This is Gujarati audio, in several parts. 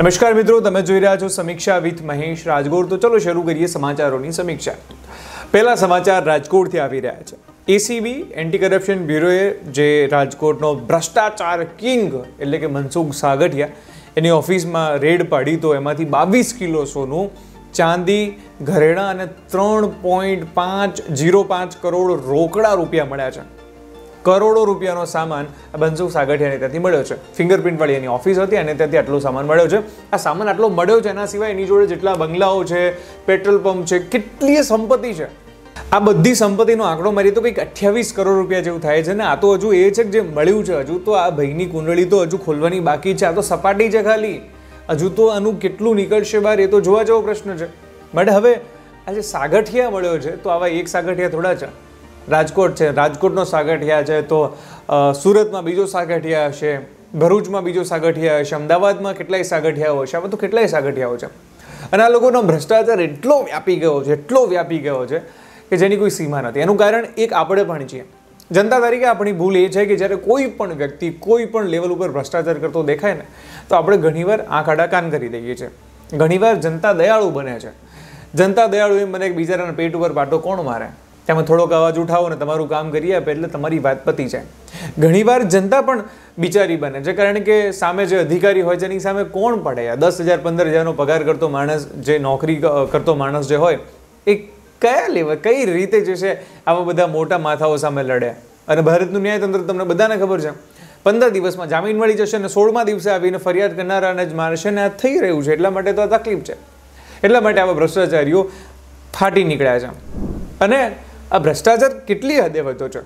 નમસ્કાર મિત્રો તમે જોઈ રહ્યા છો સમીક્ષા વિથ મહેશ રાજગોર તો ચલો શરૂ કરીએ સમાચારોની સમીક્ષા પહેલા સમાચાર રાજકોટથી આવી રહ્યા છે એસીબી એન્ટી કરપ્શન બ્યુરોએ જે રાજકોટનો ભ્રષ્ટાચાર કિંગ એટલે કે મનસુખ સાગઠિયા એની ઓફિસમાં રેડ પાડી તો એમાંથી બાવીસ કિલો સોનું ચાંદી ઘરેણાં અને ત્રણ પોઈન્ટ પાંચ જીરો પાંચ કરોડ રોકડા રૂપિયા મળ્યા છે કરોડો રૂપિયાનો સામાન બંસુ સાગઠિયાને ત્યાંથી મળ્યો છે ફિંગરપ્રિન્ટ વાળી એની ઓફિસ હતી અને ત્યાંથી આટલો સામાન મળ્યો છે આ સામાન આટલો મળ્યો છે એના સિવાય એની જોડે જેટલા બંગલાઓ છે પેટ્રોલ પંપ છે કેટલીય સંપત્તિ છે આ બધી સંપત્તિનો આંકડો મારી તો કંઈક અઠ્યાવીસ કરોડ રૂપિયા જેવું થાય છે ને આ તો હજુ એ છે કે જે મળ્યું છે હજુ તો આ ભાઈની કુંડળી તો હજુ ખોલવાની બાકી છે આ તો સપાટી છે ખાલી હજુ તો આનું કેટલું નીકળશે બહાર એ તો જોવા જેવો પ્રશ્ન છે બટ હવે આજે સાગઠિયા મળ્યો છે તો આવા એક સાગઠિયા થોડા છે રાજકોટ છે રાજકોટનો સાગઠિયા છે તો સુરતમાં બીજો સાગઠિયા હશે ભરૂચમાં બીજો સાગઠિયા હશે અમદાવાદમાં કેટલાય સાગઠિયાઓ હશે આમાં તો કેટલાય સાગઠિયાઓ છે અને આ લોકોનો ભ્રષ્ટાચાર એટલો વ્યાપી ગયો છે એટલો વ્યાપી ગયો છે કે જેની કોઈ સીમા નથી એનું કારણ એક આપણે પણ છીએ જનતા તરીકે આપણી ભૂલ એ છે કે જ્યારે કોઈ પણ વ્યક્તિ કોઈ પણ લેવલ ઉપર ભ્રષ્ટાચાર કરતો દેખાય ને તો આપણે ઘણીવાર આંખ આડા કાન કરી દઈએ છીએ ઘણીવાર જનતા દયાળુ બને છે જનતા દયાળુ એમ બને કે બીજાના પેટ ઉપર પાટો કોણ મારે તેમાં થોડોક અવાજ ઉઠાવો ને તમારું કામ કરી આપે એટલે તમારી વાત પતી જાય ઘણીવાર જનતા પણ બિચારી બને છે કારણ કે સામે જે અધિકારી હોય છે એની સામે કોણ પડે યાર દસ હજાર પંદર હજારનો પગાર કરતો માણસ જે નોકરી કરતો માણસ જે હોય એ કયા લેવા કઈ રીતે જે છે આવા બધા મોટા માથાઓ સામે લડ્યા અને ભારતનું ન્યાયતંત્ર તમને બધાને ખબર છે પંદર દિવસમાં જામીન મળી જશે અને સોળમા દિવસે આવીને ફરિયાદ કરનારાને જ મારશે ને આ થઈ રહ્યું છે એટલા માટે તો આ તકલીફ છે એટલા માટે આવા ભ્રષ્ટાચારીઓ ફાટી નીકળ્યા છે અને આ ભ્રષ્ટાચાર કેટલી હદે વધ્યો છે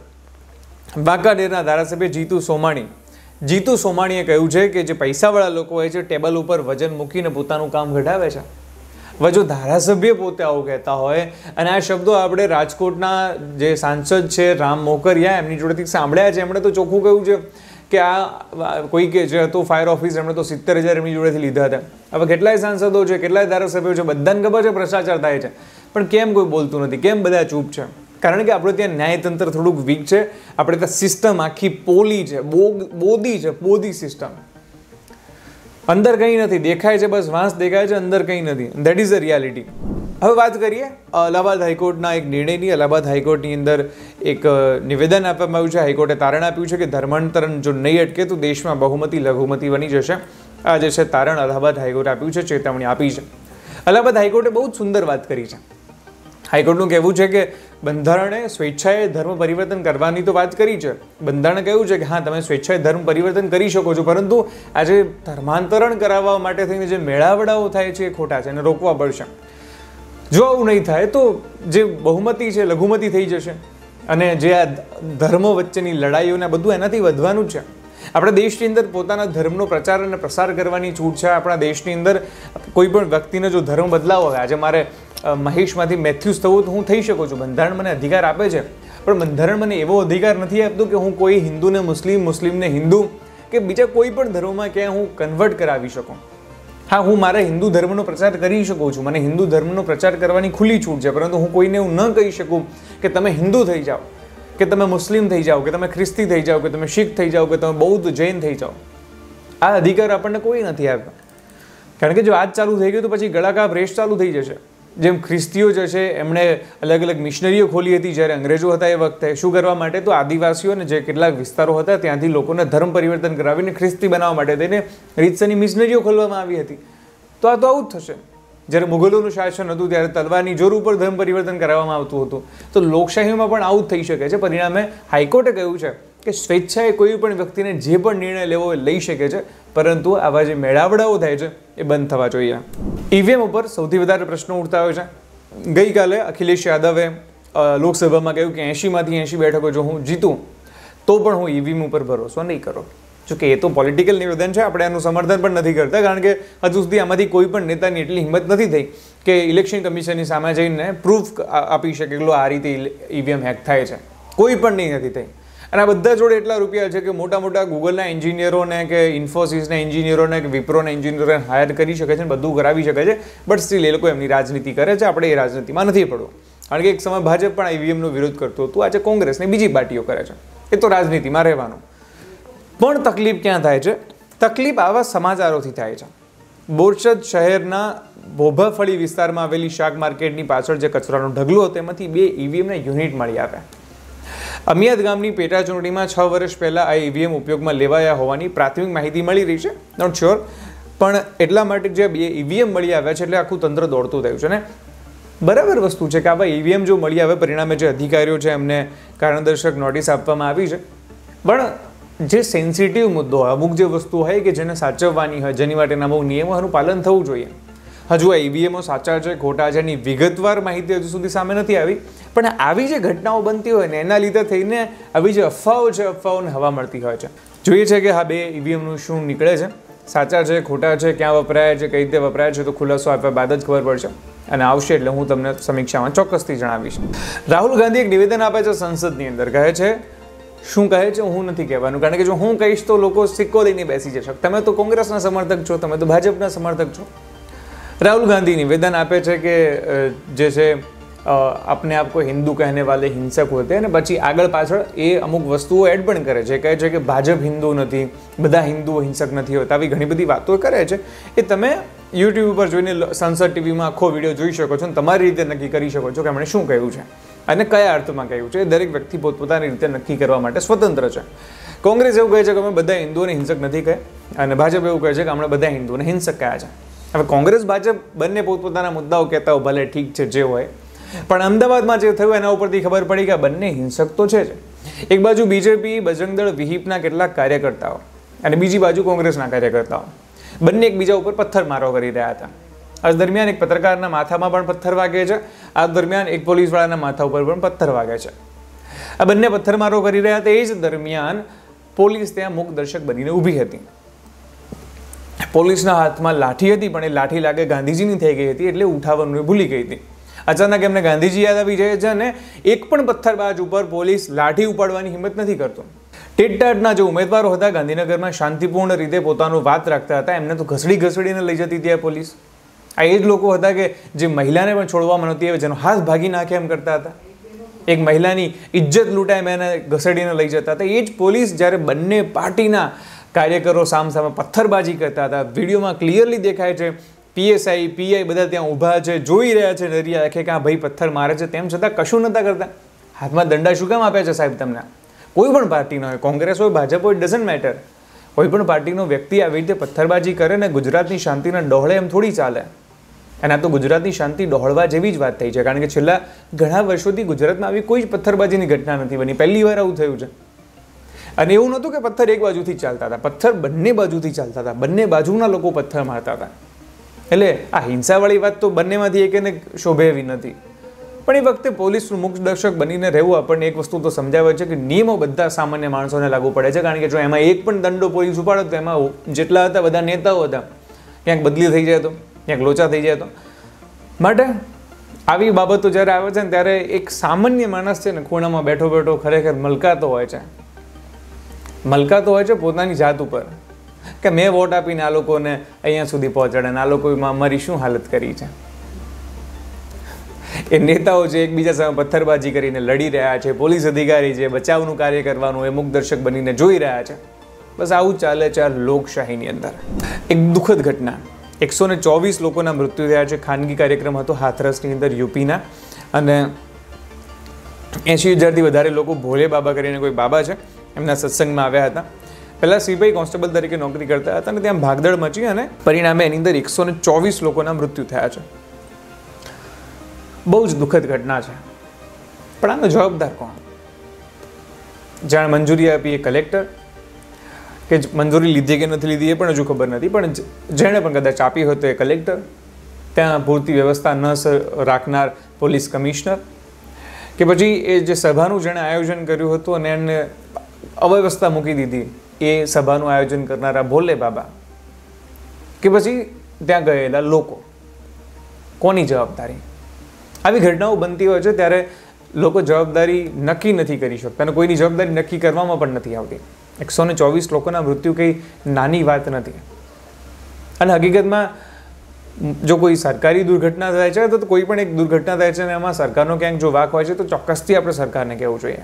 વાંકાનેરના ધારાસભ્ય જીતુ સોમાણી જીતુ સોમાણીએ કહ્યું છે કે જે પૈસાવાળા લોકો હોય છે ટેબલ ઉપર વજન મૂકીને પોતાનું કામ ઘટાવે છે વજો ધારાસભ્ય પોતે આવું કહેતા હોય અને આ શબ્દો આપણે રાજકોટના જે સાંસદ છે રામ મોકરિયા એમની જોડેથી સાંભળ્યા છે એમણે તો ચોખ્ખું કહ્યું છે કે આ કોઈ કે જે હતું ફાયર ઓફિસ એમણે તો સિત્તેર હજાર એમની જોડેથી લીધા હતા હવે કેટલાય સાંસદો છે કેટલાય ધારાસભ્યો છે બધાને ખબર છે ભ્રષ્ટાચાર થાય છે પણ કેમ કોઈ બોલતું નથી કેમ બધા ચૂપ છે કારણ કે આપણે ત્યાં ન્યાયતંત્ર થોડુંક વીક છે આપણે ત્યાં સિસ્ટમ આખી પોલી છે બોદી છે બોદી સિસ્ટમ અંદર કંઈ નથી દેખાય છે બસ વાંસ દેખાય છે અંદર કંઈ નથી દેટ ઇઝ અ રિયાલિટી હવે વાત કરીએ અલ્હાબાદ હાઈકોર્ટના એક નિર્ણયની અલ્હાબાદ હાઈકોર્ટની અંદર એક નિવેદન આપવામાં આવ્યું છે હાઈકોર્ટે તારણ આપ્યું છે કે ધર્માંતરણ જો નહીં અટકે તો દેશમાં બહુમતી લઘુમતી બની જશે આ જે છે તારણ અલ્હાબાદ હાઈકોર્ટે આપ્યું છે ચેતવણી આપી છે અલ્હાબાદ હાઈકોર્ટે બહુ જ સુંદર વાત કરી છે હાઈકોર્ટનું કહેવું છે કે બંધારણે સ્વેચ્છાએ ધર્મ પરિવર્તન કરવાની તો વાત કરી છે બંધારણ કહ્યું છે કે હા તમે સ્વેચ્છાએ ધર્મ પરિવર્તન કરી શકો છો પરંતુ આજે ધર્માંતરણ કરાવવા માટે થઈને જે મેળાવડાઓ થાય છે એ ખોટા છે એને રોકવા પડશે જો આવું નહીં થાય તો જે બહુમતી છે લઘુમતી થઈ જશે અને જે આ ધર્મો વચ્ચેની લડાઈઓને બધું એનાથી વધવાનું જ છે આપણા દેશની અંદર પોતાના ધર્મનો પ્રચાર અને પ્રસાર કરવાની છૂટ છે આપણા દેશની અંદર કોઈ પણ વ્યક્તિને જો ધર્મ બદલાવો હોય આજે મારે મહેશમાંથી મેથ્યુઝ થવું તો હું થઈ શકું છું બંધારણ મને અધિકાર આપે છે પણ બંધારણ મને એવો અધિકાર નથી આપતું કે હું કોઈ હિન્દુને મુસ્લિમ મુસ્લિમને હિન્દુ કે બીજા કોઈ પણ ધર્મમાં ક્યાં હું કન્વર્ટ કરાવી શકું હા હું મારા હિન્દુ ધર્મનો પ્રચાર કરી શકું છું મને હિન્દુ ધર્મનો પ્રચાર કરવાની ખુલ્લી છૂટ છે પરંતુ હું કોઈને એવું ન કહી શકું કે તમે હિન્દુ થઈ જાઓ કે તમે મુસ્લિમ થઈ જાઓ કે તમે ખ્રિસ્તી થઈ જાઓ કે તમે શીખ થઈ જાઓ કે તમે બૌદ્ધ જૈન થઈ જાઓ આ અધિકાર આપણને કોઈ નથી આપતા કારણ કે જો આજ ચાલુ થઈ ગયું તો પછી ગળાકાપ રેસ ચાલુ થઈ જશે જેમ ખ્રિસ્તીઓ જે છે એમણે અલગ અલગ મિશનરીઓ ખોલી હતી જ્યારે અંગ્રેજો હતા એ વખતે શું કરવા માટે તો આદિવાસીઓને જે કેટલાક વિસ્તારો હતા ત્યાંથી લોકોને ધર્મ પરિવર્તન કરાવીને ખ્રિસ્તી બનાવવા માટે તેને રીતસરની મિશનરીઓ ખોલવામાં આવી હતી તો આ તો આવું જ થશે જ્યારે મુગલોનું શાસન હતું ત્યારે તલવારની જોર ઉપર ધર્મ પરિવર્તન કરાવવામાં આવતું હતું તો લોકશાહીમાં પણ આવું થઈ શકે છે પરિણામે હાઈકોર્ટે કહ્યું છે કે સ્વેચ્છાએ કોઈ પણ વ્યક્તિને જે પણ નિર્ણય લેવો એ લઈ શકે છે પરંતુ આવા જે મેળાવડાઓ થાય છે એ બંધ થવા જોઈએ ઈવીએમ ઉપર સૌથી વધારે પ્રશ્નો ઉઠતા હોય છે ગઈકાલે અખિલેશ યાદવે લોકસભામાં કહ્યું કે એંશીમાંથી એંશી બેઠકો જો હું જીતું તો પણ હું ઈવીએમ ઉપર ભરોસો નહીં કરું જો કે એ તો પોલિટિકલ નિવેદન છે આપણે એનું સમર્થન પણ નથી કરતા કારણ કે હજુ સુધી આમાંથી કોઈ પણ નેતાની એટલી હિંમત નથી થઈ કે ઇલેક્શન કમિશનની સામે જઈને પ્રૂફ આપી શકે કે આ રીતે ઈવીએમ e હેક થાય છે કોઈ પણ નહીં નથી થઈ અને આ બધા જોડે એટલા રૂપિયા છે કે મોટા મોટા ગૂગલના એન્જિનિયરોને કે ઇન્ફોસિસના એન્જિનિયરોને કે વિપ્રોના એન્જિનિયરોને હાયર કરી શકે છે બધું કરાવી શકે છે બટ સ્ટીલ એ લોકો એમની રાજનીતિ કરે છે આપણે એ રાજનીતિમાં નથી પડવું કારણ કે એક સમય ભાજપ પણ ઈવીએમનો વિરોધ કરતું હતું આજે કોંગ્રેસને બીજી પાર્ટીઓ કરે છે એ તો રાજનીતિમાં રહેવાનું પણ તકલીફ ક્યાં થાય છે તકલીફ આવા સમાચારોથી થાય છે બોરસદ શહેરના ભોભાફળી વિસ્તારમાં આવેલી શાક માર્કેટની પાછળ જે કચરાનો ઢગલો હતો એમાંથી બે ઈવીએમના યુનિટ મળી આવ્યા અમિયાદ ગામની પેટા ચૂંટણીમાં છ વર્ષ પહેલાં આ ઈવીએમ ઉપયોગમાં લેવાયા હોવાની પ્રાથમિક માહિતી મળી રહી છે નોટ શ્યોર પણ એટલા માટે જે બે ઈવીએમ મળી આવ્યા છે એટલે આખું તંત્ર દોડતું થયું છે ને બરાબર વસ્તુ છે કે આવા ઈવીએમ જો મળી આવે પરિણામે જે અધિકારીઓ છે એમને કારણદર્શક નોટિસ આપવામાં આવી છે પણ જે સેન્સિટિવ મુદ્દો હોય અમુક જે વસ્તુ હોય કે જેને સાચવવાની હોય જેની માટેના અમુક નિયમોનું પાલન થવું જોઈએ હજુ આ ઈવીએમઓ સાચા છે ખોટા છે એની વિગતવાર માહિતી હજુ સુધી સામે નથી આવી પણ આવી જે ઘટનાઓ બનતી હોય ને એના લીધે થઈને આવી જે અફવાઓ છે અફવાઓને હવા મળતી હોય છે જોઈએ છે કે હા બે ઈવીએમનું શું નીકળે છે સાચા છે ખોટા છે ક્યાં વપરાય છે કઈ રીતે વપરાય છે તો ખુલાસો આપ્યા બાદ જ ખબર પડશે અને આવશે એટલે હું તમને સમીક્ષામાં ચોક્કસથી જણાવીશ રાહુલ ગાંધી એક નિવેદન આપે છે સંસદની અંદર કહે છે શું કહે છે હું નથી કહેવાનું કારણ કે જો હું કહીશ તો લોકો સિક્કો લઈને બેસી જશે તમે તો કોંગ્રેસના સમર્થક છો તમે તો ભાજપના સમર્થક છો રાહુલ ગાંધી નિવેદન આપે છે કે જે છે આપને આપકો હિન્દુ કહેને વાલે હિંસક હોતે અને પછી આગળ પાછળ એ અમુક વસ્તુઓ એડ પણ કરે છે કહે છે કે ભાજપ હિન્દુ નથી બધા હિન્દુઓ હિંસક નથી હોતા આવી ઘણી બધી વાતો કરે છે એ તમે યુટ્યુબ ઉપર જોઈને સંસદ ટીવીમાં આખો વિડીયો જોઈ શકો છો અને તમારી રીતે નક્કી કરી શકો છો કે એમણે શું કહ્યું છે અને કયા અર્થમાં કહ્યું છે એ દરેક વ્યક્તિ પોતપોતાની રીતે નક્કી કરવા માટે સ્વતંત્ર છે કોંગ્રેસ એવું કહે છે કે અમે બધા હિન્દુઓને હિંસક નથી કહે અને ભાજપ એવું કહે છે કે હમણાં બધા હિન્દુઓને હિંસક કયા છે હવે કોંગ્રેસ ભાજપ બંને પોતપોતાના મુદ્દાઓ કહેતા હોય ભલે ઠીક છે જે હોય પણ અમદાવાદમાં જે થયું એના ઉપરથી ખબર પડી કે બંને હિંસક તો છે જ એક બાજુ બીજેપી બજરંગ વિહિપના કેટલાક કાર્યકર્તાઓ અને બીજી બાજુ કોંગ્રેસના કાર્યકર્તાઓ બંને એકબીજા ઉપર પથ્થરમારો કરી રહ્યા હતા આજ દરમિયાન એક પત્રકારના માથામાં પણ પથ્થર વાગે છે આ દરમિયાન એક પોલીસવાળાના માથા ઉપર પણ પથ્થર વાગે છે આ બંને પથ્થરમારો કરી રહ્યા હતા એ જ દરમિયાન પોલીસ ત્યાં મૂકદર્શક બનીને ઊભી હતી પોલીસના હાથમાં લાઠી હતી પણ એ લાઠી લાગે ગાંધીજીની થઈ ગઈ હતી એટલે ઉઠાવવાનું ભૂલી ગઈ હતી અચાનક એમને ગાંધીજી યાદ આવી જાય છે અને એક પણ પથ્થરબાજ ઉપર પોલીસ લાઠી ઉપાડવાની હિંમત નથી કરતો ટેટટાટના જે ઉમેદવારો હતા ગાંધીનગરમાં શાંતિપૂર્ણ રીતે પોતાનું વાત રાખતા હતા એમને તો ઘસડી ઘસડીને લઈ જતી હતી પોલીસ આ એ જ લોકો હતા કે જે મહિલાને પણ છોડવામાં નહોતી આવે જેનો હાથ ભાગી નાખે એમ કરતા હતા એક મહિલાની ઇજ્જત લૂંટાય એને ઘસડીને લઈ જતા હતા એ જ પોલીસ જ્યારે બંને પાર્ટીના કાર્યકરો સામસામે પથ્થરબાજી કરતા હતા વિડીયોમાં ક્લિયરલી દેખાય છે પીએસઆઈ પીઆઈ બધા ત્યાં ઊભા છે જોઈ રહ્યા છે નરિયા આખે કે આ ભાઈ પથ્થર મારે છે તેમ છતાં કશું નહોતા કરતા હાથમાં દંડા શું કામ આપ્યા છે સાહેબ તમને કોઈ પણ પાર્ટીનો હોય કોંગ્રેસ હોય ભાજપ હોય ડઝન્ટ મેટર કોઈ પણ પાર્ટીનો વ્યક્તિ આવી રીતે પથ્થરબાજી કરે ને ગુજરાતની શાંતિના ડહોળે એમ થોડી ચાલે અને આ તો ગુજરાતની શાંતિ ડહોળવા જેવી જ વાત થઈ છે કારણ કે છેલ્લા ઘણા વર્ષોથી ગુજરાતમાં આવી કોઈ જ પથ્થરબાજીની ઘટના નથી બની પહેલી વાર આવું થયું છે અને એવું નહોતું કે પથ્થર એક બાજુથી ચાલતા હતા પથ્થર બંને બાજુથી ચાલતા હતા બંને બાજુના લોકો પથ્થર મારતા હતા એટલે આ હિંસાવાળી વાત તો બંનેમાંથી એકને શોભે એવી નથી પણ એ વખતે પોલીસનું મુખ દર્શક બનીને રહેવું આપણને એક વસ્તુ તો સમજાવે છે કે નિયમો બધા સામાન્ય માણસોને લાગુ પડે છે કારણ કે જો એમાં એક પણ દંડો પોલીસ ઉપાડો તો એમાં જેટલા હતા બધા નેતાઓ હતા ક્યાંક બદલી થઈ જાય તો ક્યાંક લોચા થઈ જાય તો માટે આવી બાબતો જ્યારે આવે છે ને ત્યારે એક સામાન્ય માણસ છે ને ખૂણામાં બેઠો બેઠો ખરેખર મલકાતો હોય છે મલકાતો હોય છે પોતાની જાત ઉપર કે મેં વોટ આપીને આ લોકોને અહીંયા સુધી પહોંચાડે ને આ લોકોમાં મારી શું હાલત કરી છે એ નેતાઓ જે એકબીજા સામે પથ્થરબાજી કરીને લડી રહ્યા છે પોલીસ અધિકારી જે બચાવનું કાર્ય કરવાનું એ મુખદર્શક બનીને જોઈ રહ્યા છે બસ આવું ચાલે છે આ લોકશાહીની અંદર એક દુઃખદ ઘટના એકસો ને ચોવીસ લોકોના મૃત્યુ થયા છે ખાનગી કાર્યક્રમ હતો હાથરસની અંદર યુપીના અને એંશી હજારથી વધારે લોકો ભોલે બાબા કરીને કોઈ બાબા છે એમના સત્સંગમાં આવ્યા હતા પહેલાં સીબીઆઈ કોન્સ્ટેબલ તરીકે નોકરી કરતા હતા અને ત્યાં ભાગદળ મચી અને પરિણામે એની અંદર એકસો ને ચોવીસ લોકોના મૃત્યુ થયા છે બહુ જ દુઃખદ ઘટના છે પણ આનો જવાબદાર કોણ જાણ મંજૂરી આપી એ કલેક્ટર કે મંજૂરી લીધી કે નથી લીધી એ પણ હજુ ખબર નથી પણ જેણે પણ કદાચ આપી હોય તો એ કલેક્ટર ત્યાં પૂરતી વ્યવસ્થા ન રાખનાર પોલીસ કમિશનર કે પછી એ જે સભાનું જેણે આયોજન કર્યું હતું અને એને અવ્યવસ્થા મૂકી દીધી એ સભાનું આયોજન કરનારા ભોલે બાબા કે પછી ત્યાં ગયેલા લોકો કોની જવાબદારી આવી ઘટનાઓ બનતી હોય છે ત્યારે લોકો જવાબદારી નક્કી નથી કરી શકતા અને કોઈની જવાબદારી નક્કી કરવામાં પણ નથી આવતી એકસો ને ચોવીસ લોકોના મૃત્યુ કંઈ નાની વાત નથી અને હકીકતમાં જો કોઈ સરકારી દુર્ઘટના થાય છે તો કોઈ પણ એક દુર્ઘટના થાય છે અને એમાં સરકારનો ક્યાંક જો વાક હોય છે તો ચોક્કસથી આપણે સરકારને કહેવું જોઈએ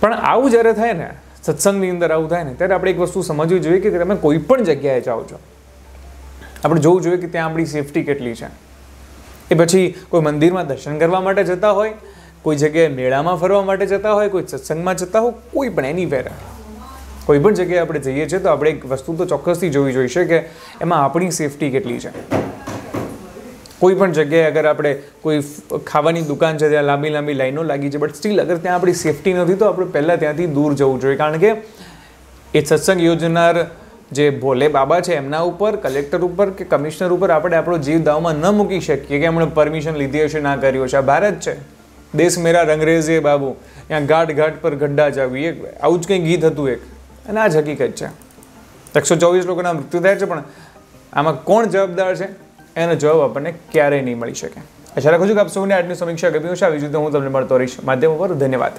પણ આવું જ્યારે થાય ને સત્સંગની અંદર આવું થાય ને ત્યારે આપણે એક વસ્તુ સમજવી જોઈએ કે તમે કોઈ પણ જગ્યાએ જાઓ છો આપણે જોવું જોઈએ કે ત્યાં આપણી સેફટી કેટલી છે એ પછી કોઈ મંદિરમાં દર્શન કરવા માટે જતા હોય કોઈ જગ્યાએ મેળામાં ફરવા માટે જતા હોય કોઈ સત્સંગમાં જતા હોય કોઈ પણ એની વેર કોઈ પણ જગ્યાએ આપણે જઈએ છીએ તો આપણે એક વસ્તુ તો ચોક્કસથી જોવી જોઈશે કે એમાં આપણી સેફટી કેટલી છે કોઈ પણ જગ્યાએ અગર આપણે કોઈ ખાવાની દુકાન છે ત્યાં લાંબી લાંબી લાઈનો લાગી છે બટ સ્ટીલ અગર ત્યાં આપણી સેફટી નથી તો આપણે પહેલાં ત્યાંથી દૂર જવું જોઈએ કારણ કે એ સત્સંગ યોજનાર જે ભોલે બાબા છે એમના ઉપર કલેક્ટર ઉપર કે કમિશનર ઉપર આપણે આપણો જીવ દાવમાં ન મૂકી શકીએ કે એમણે પરમિશન લીધી હશે ના કર્યું છે આ ભારત છે દેશ મેરા રંગરેઝે બાબુ ત્યાં ઘાટ ઘાટ પર ગડ્ડા જાવી એક આવું જ કંઈ ગીત હતું એક અને આ જ હકીકત છે એકસો ચોવીસ લોકોના મૃત્યુ થયા છે પણ આમાં કોણ જવાબદાર છે એનો જવાબ આપણને ક્યારેય નહીં મળી શકે આશા રાખું છું કે આપ સૌને આજની સમીક્ષા ગમી હશે આવી રીતે હું તમને મળતો રહીશ માધ્યમ પર ધન્યવાદ